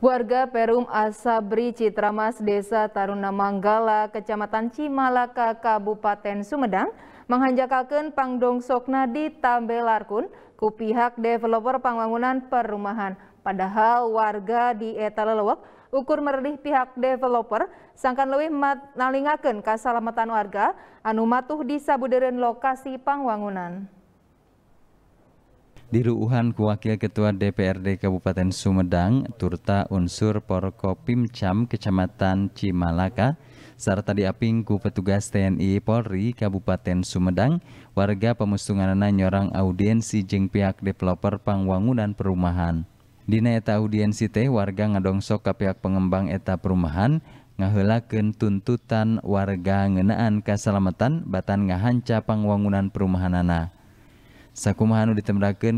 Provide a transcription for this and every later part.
Warga Perum Asabri Citramas Desa Taruna Manggala, Kecamatan Cimalaka, Kabupaten Sumedang, menghanjakakan pangdong sokna di Tambelarkun ku pihak developer pembangunan perumahan. Padahal warga di Etalewok ukur merdih pihak developer sangkan lebih nalingaken kasalamatan warga anu matuh di sabuderen lokasi pangwangunan. Di Ruuhan, kuwakil Ketua DPRD Kabupaten Sumedang, Turta Unsur Porkopimcam Kecamatan Cimalaka, serta diapingku petugas TNI Polri Kabupaten Sumedang, warga pemustunganana nyorang audiensi jeng pihak developer pangwangunan perumahan. Dina eta audiensi teh warga ngadongsok ke pihak pengembang eta perumahan, ngahelakan tuntutan warga ngenaan keselamatan batan ngahanca pangwangunan perumahanana. Sakumaha anu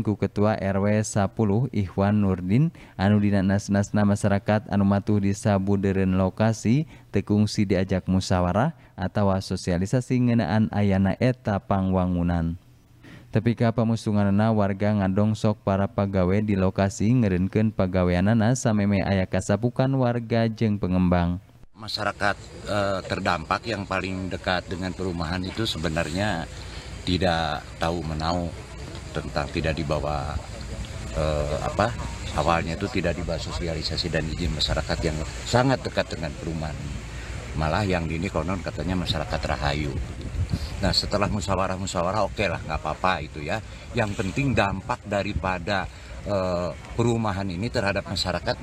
ku Ketua RW 10 Ikhwan Nurdin anu dina nasna masyarakat anu matuh di Sabuderen lokasi tekungsi diajak musyawarah atau sosialisasi ngeunaan ayana eta pangwangunan. Tapi ka musunganana warga sok para pegawai di lokasi pegawai pagaweanana sameme aya kasapukan warga jeng pengembang. Masyarakat eh, terdampak yang paling dekat dengan perumahan itu sebenarnya tidak tahu menau tentang tidak dibawa eh, apa awalnya itu tidak dibawa sosialisasi dan izin masyarakat yang sangat dekat dengan perumahan malah yang ini konon katanya masyarakat Rahayu nah setelah musyawarah musyawarah oke okay lah nggak apa-apa itu ya yang penting dampak daripada eh, perumahan ini terhadap masyarakat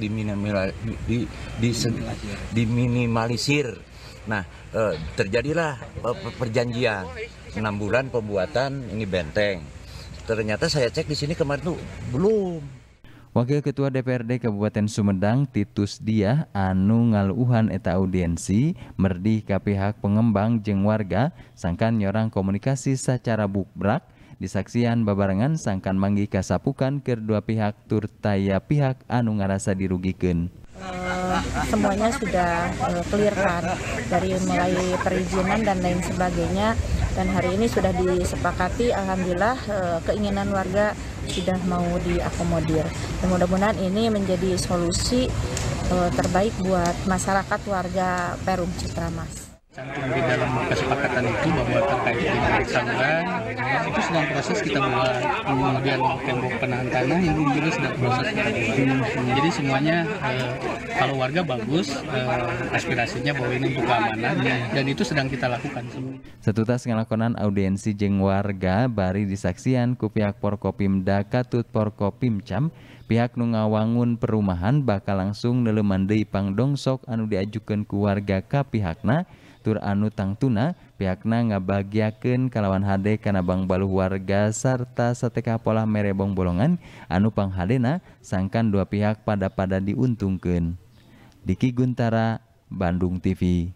diminimalisir nah eh, terjadilah eh, perjanjian enam bulan pembuatan ini benteng. Ternyata saya cek di sini kemarin tuh belum. Wakil Ketua DPRD Kabupaten Sumedang Titus Diah anu ngaluuhan eta audiensi merdi kph pengembang Jeng warga sangkan nyorang komunikasi secara bukbrak disaksian babarengan sangkan manggi kasapukan kedua pihak turtaya pihak anu ngarasa Dirugikan eh, semuanya sudah eh, clear kan dari mulai perizinan dan lain sebagainya dan hari ini sudah disepakati alhamdulillah eh, keinginan warga sudah mau diakomodir dan mudah-mudahan ini menjadi solusi eh, terbaik buat masyarakat warga Perum Citramas. di dalam pemeriksaan ulang itu sedang proses kita buat kemudian tembok penahan tanah ini juga sedang proses jadi semuanya eh, kalau warga bagus eh, aspirasinya bahwa ini untuk keamanan dan itu sedang kita lakukan Satu setutas ngelakonan audiensi jeng warga bari disaksian ku pihak porkopim Dakatut porkopim Cam pihak nungawangun perumahan bakal langsung pangdong sok anu diajukan ku warga ka pihakna tur anu tangtuna pihakna ngabagiaken kalawan HD karena Bang Balu warga serta seteka pola merebong bolongan anu hadena sangkan dua pihak pada pada diuntungkan Diki Guntara Bandung TV